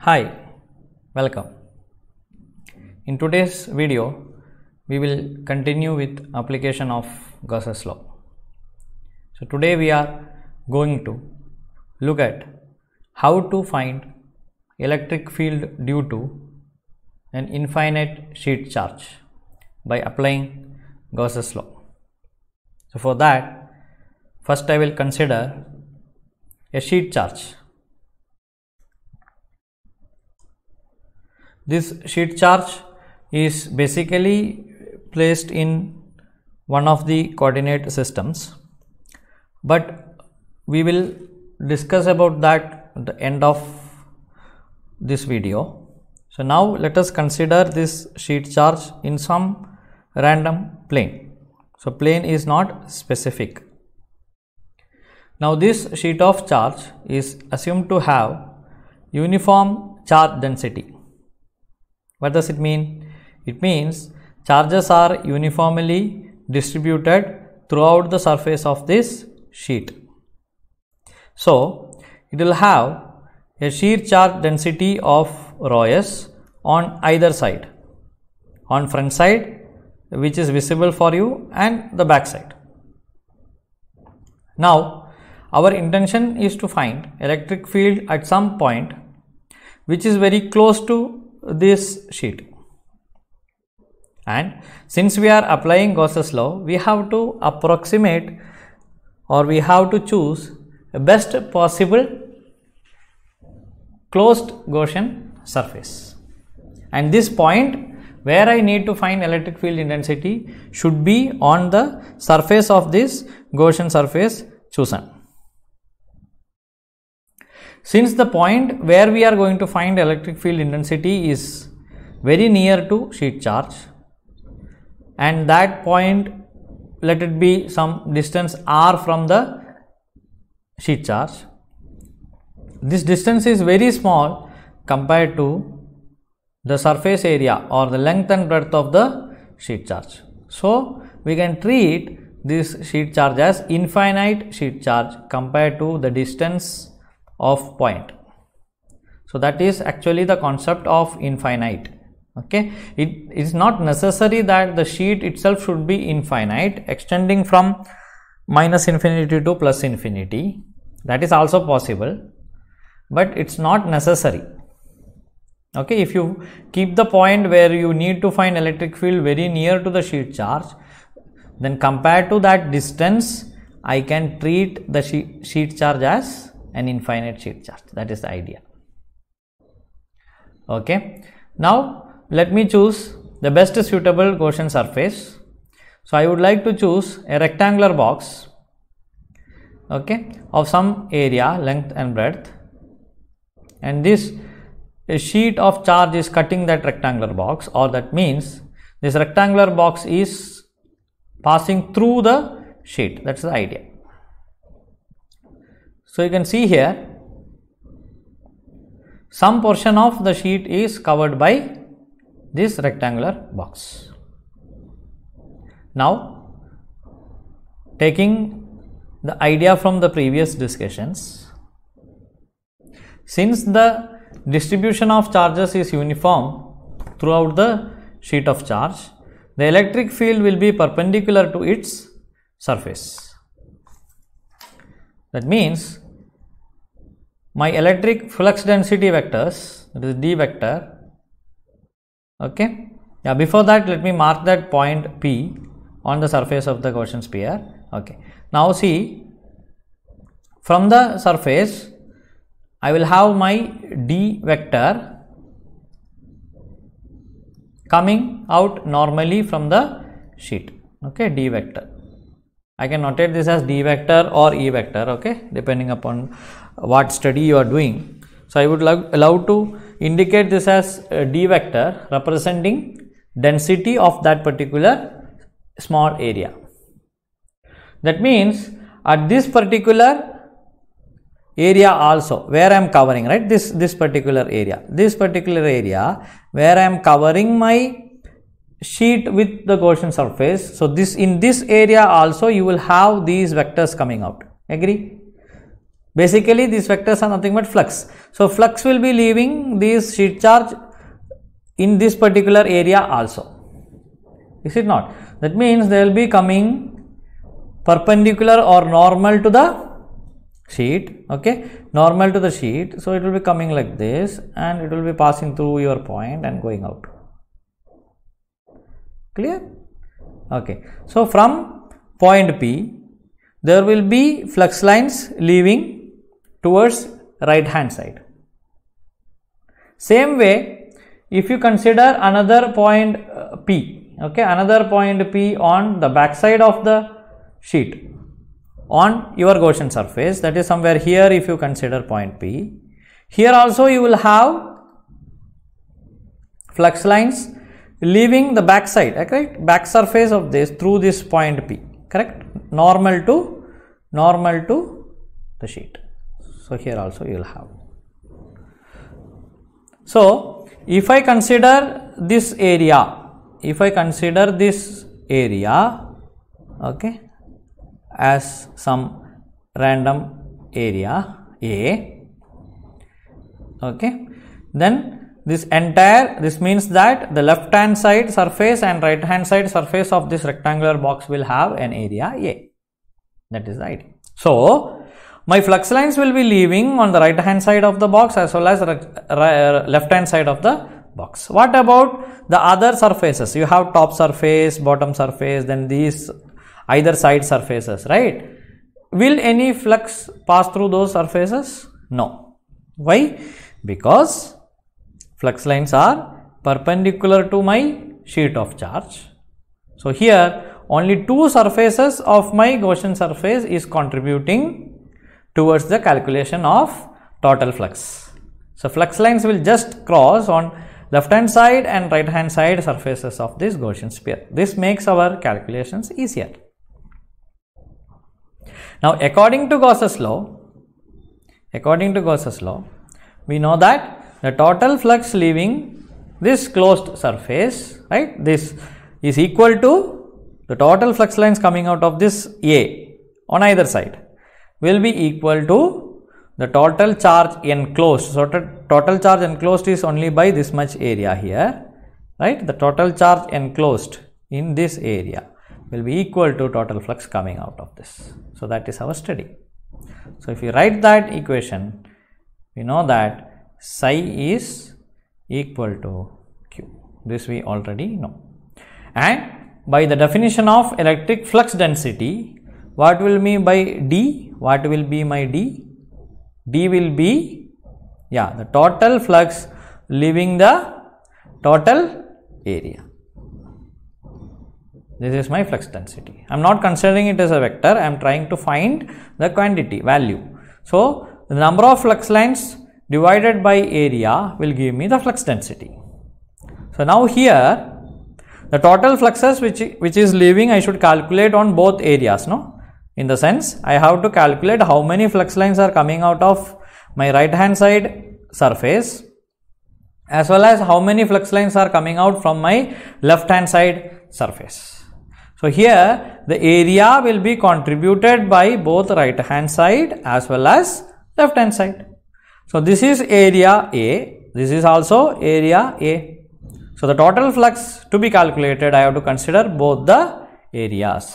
Hi, welcome. In today's video, we will continue with application of Gauss's law. So today we are going to look at how to find electric field due to an infinite sheet charge by applying Gauss's law. So, for that first I will consider a sheet charge. This sheet charge is basically placed in one of the coordinate systems, but we will discuss about that at the end of this video. So now let us consider this sheet charge in some random plane. So plane is not specific. Now this sheet of charge is assumed to have uniform charge density. What does it mean? It means charges are uniformly distributed throughout the surface of this sheet. So, it will have a shear charge density of rho s on either side, on front side which is visible for you and the back side. Now, our intention is to find electric field at some point which is very close to this sheet. And since we are applying Gauss's law, we have to approximate or we have to choose best possible closed Gaussian surface. And this point where I need to find electric field intensity should be on the surface of this Gaussian surface chosen. Since the point where we are going to find electric field intensity is very near to sheet charge and that point let it be some distance r from the sheet charge. This distance is very small compared to the surface area or the length and breadth of the sheet charge. So, we can treat this sheet charge as infinite sheet charge compared to the distance of point. So, that is actually the concept of infinite. Okay, it is not necessary that the sheet itself should be infinite extending from minus infinity to plus infinity that is also possible but it's not necessary okay if you keep the point where you need to find electric field very near to the sheet charge then compared to that distance i can treat the sheet, sheet charge as an infinite sheet charge that is the idea okay now let me choose the best suitable gaussian surface so i would like to choose a rectangular box okay of some area length and breadth and this sheet of charge is cutting that rectangular box or that means this rectangular box is passing through the sheet that's the idea so you can see here some portion of the sheet is covered by this rectangular box now taking the idea from the previous discussions. Since the distribution of charges is uniform throughout the sheet of charge, the electric field will be perpendicular to its surface. That means my electric flux density vectors that is d vector okay yeah before that let me mark that point p on the surface of the Gaussian sphere okay now see from the surface I will have my d vector coming out normally from the sheet okay d vector. I can notate this as d vector or e vector okay depending upon what study you are doing. So, I would allow, allow to indicate this as uh, d vector representing density of that particular small area that means at this particular area also where I am covering right this this particular area this particular area where I am covering my sheet with the Gaussian surface. So this in this area also you will have these vectors coming out agree basically these vectors are nothing but flux. So flux will be leaving this sheet charge in this particular area also is it not that means they will be coming perpendicular or normal to the sheet okay normal to the sheet so it will be coming like this and it will be passing through your point and going out clear okay so from point p there will be flux lines leaving towards right hand side same way if you consider another point uh, p okay another point p on the back side of the sheet on your Gaussian surface that is somewhere here if you consider point P. Here also you will have flux lines leaving the back side eh, correct back surface of this through this point P correct normal to normal to the sheet. So, here also you will have. So, if I consider this area if I consider this area okay as some random area A. Okay. Then this entire this means that the left hand side surface and right hand side surface of this rectangular box will have an area A. That is the idea. So my flux lines will be leaving on the right hand side of the box as well as left hand side of the box. What about the other surfaces? You have top surface, bottom surface, then these either side surfaces, right? Will any flux pass through those surfaces? No. Why? Because flux lines are perpendicular to my sheet of charge. So, here only two surfaces of my Gaussian surface is contributing towards the calculation of total flux. So, flux lines will just cross on left hand side and right hand side surfaces of this Gaussian sphere. This makes our calculations easier. Now, according to Gauss's law, according to Gauss's law, we know that the total flux leaving this closed surface, right, this is equal to the total flux lines coming out of this A on either side will be equal to the total charge enclosed. So, total charge enclosed is only by this much area here, right, the total charge enclosed in this area will be equal to total flux coming out of this. So, that is our study. So, if you write that equation, we know that psi is equal to q. This we already know. And by the definition of electric flux density, what will be by d? What will be my d? d will be, yeah, the total flux leaving the total area this is my flux density i'm not considering it as a vector i'm trying to find the quantity value so the number of flux lines divided by area will give me the flux density so now here the total fluxes which which is leaving i should calculate on both areas no in the sense i have to calculate how many flux lines are coming out of my right hand side surface as well as how many flux lines are coming out from my left hand side surface so here the area will be contributed by both right hand side as well as left hand side. So this is area A, this is also area A. So the total flux to be calculated I have to consider both the areas.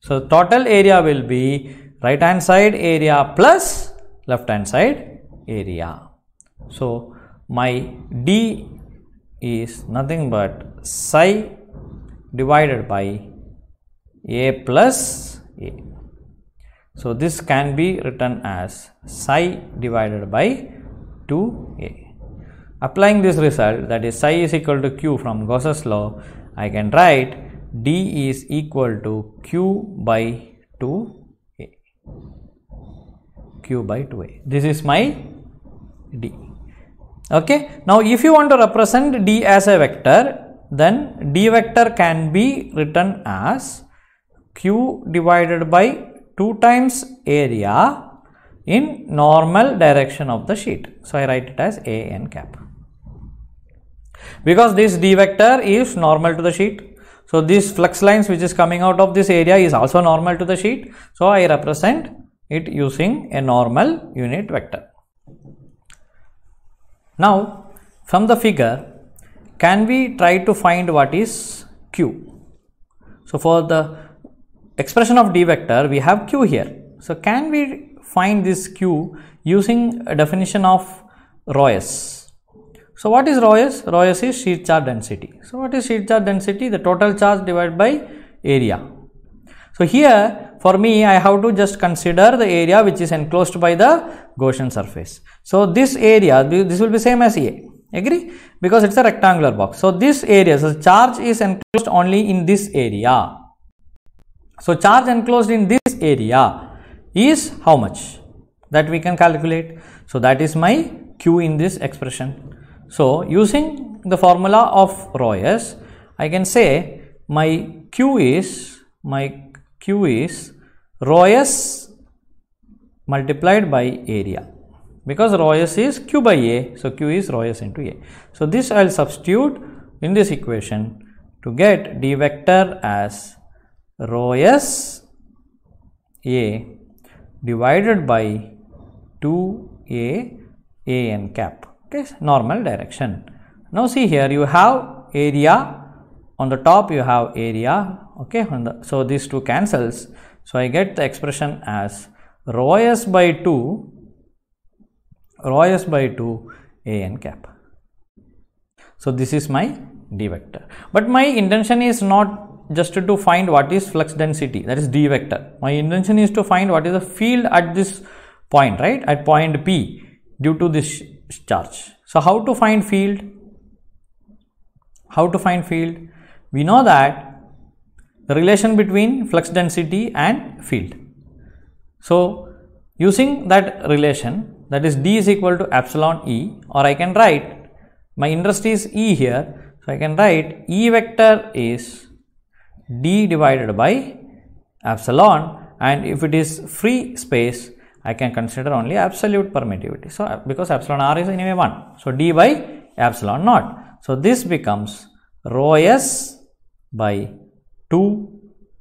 So total area will be right hand side area plus left hand side area. So my D is nothing but psi divided by a plus a. So, this can be written as psi divided by 2a. Applying this result that is psi is equal to q from Gauss's law, I can write d is equal to q by 2a. q by 2a. This is my d. Okay. Now, if you want to represent d as a vector, then d vector can be written as Q divided by 2 times area in normal direction of the sheet. So, I write it as A n cap. Because this d vector is normal to the sheet. So, this flux lines which is coming out of this area is also normal to the sheet. So, I represent it using a normal unit vector. Now, from the figure, can we try to find what is Q? So, for the expression of d vector we have q here. So can we find this q using a definition of rho s? So what is rho s? Rho s is sheet charge density. So what is sheet charge density? The total charge divided by area. So here for me I have to just consider the area which is enclosed by the Gaussian surface. So this area this will be same as A agree because it's a rectangular box. So this area so charge is enclosed only in this area so, charge enclosed in this area is how much that we can calculate. So, that is my Q in this expression. So, using the formula of rho s, I can say my Q is my Q is rho s multiplied by area because rho s is Q by A. So, Q is rho s into A. So, this I will substitute in this equation to get d vector as rho s a divided by 2a a n cap okay normal direction now see here you have area on the top you have area okay the, so these two cancels so i get the expression as rho s by 2 rho s by 2 a n cap so this is my d vector but my intention is not just to find what is flux density that is d vector my intention is to find what is the field at this point right at point p due to this charge so how to find field how to find field we know that the relation between flux density and field so using that relation that is d is equal to epsilon e or i can write my interest is e here so i can write e vector is d divided by epsilon and if it is free space I can consider only absolute permittivity. So, because epsilon r is anyway 1. So, d by epsilon naught. So, this becomes rho s by 2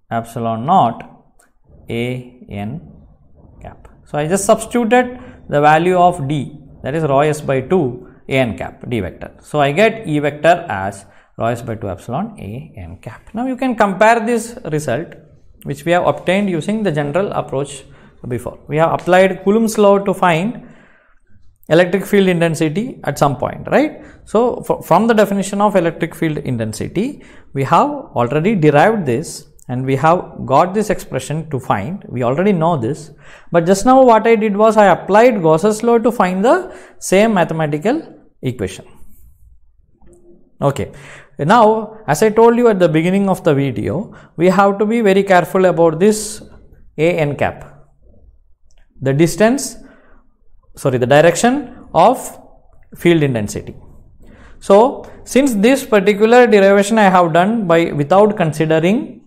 epsilon naught a n cap. So, I just substituted the value of d that is rho s by 2 a n cap d vector. So, I get E vector as Royce by 2 epsilon A m cap. Now you can compare this result which we have obtained using the general approach before. We have applied Coulomb's law to find electric field intensity at some point, right? So from the definition of electric field intensity, we have already derived this and we have got this expression to find, we already know this. But just now what I did was I applied Gauss's law to find the same mathematical equation. Okay. Now, as I told you at the beginning of the video, we have to be very careful about this a n cap. The distance, sorry, the direction of field intensity. So, since this particular derivation I have done by without considering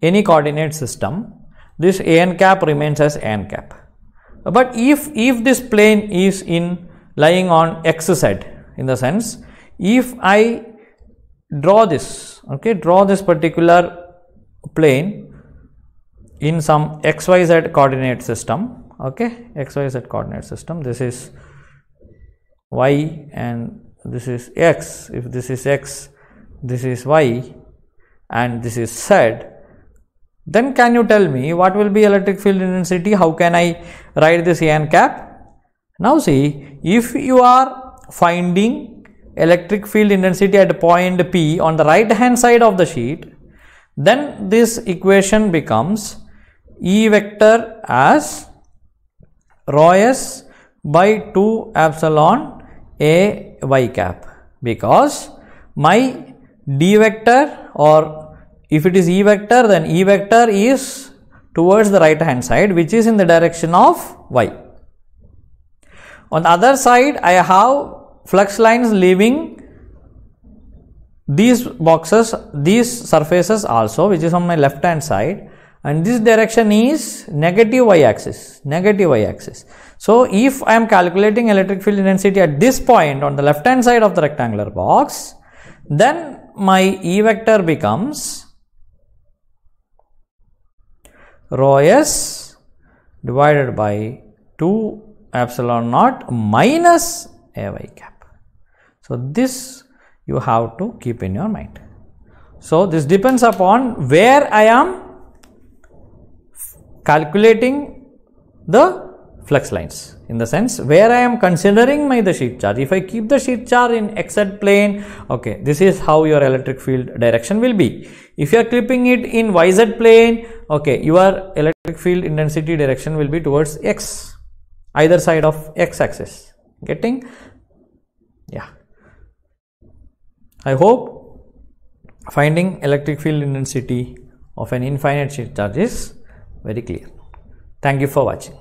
any coordinate system, this a n cap remains as a n cap. But if, if this plane is in lying on x z in the sense, if I draw this okay draw this particular plane in some xyz coordinate system okay xyz coordinate system this is y and this is x if this is x this is y and this is z then can you tell me what will be electric field intensity how can i write this an cap now see if you are finding electric field intensity at point P on the right hand side of the sheet, then this equation becomes E vector as rho s by 2 epsilon A y cap because my D vector or if it is E vector then E vector is towards the right hand side which is in the direction of y. On the other side I have flux lines leaving these boxes these surfaces also which is on my left hand side and this direction is negative y axis negative y axis so if i am calculating electric field intensity at this point on the left hand side of the rectangular box then my e vector becomes rho s divided by 2 epsilon naught minus ay cap so, this you have to keep in your mind. So, this depends upon where I am calculating the flux lines in the sense where I am considering my the sheet charge. If I keep the sheet charge in xz plane, okay, this is how your electric field direction will be. If you are clipping it in yz plane, okay, your electric field intensity direction will be towards x, either side of x axis. Getting? Yeah. I hope finding electric field intensity of an infinite sheet charge is very clear. Thank you for watching.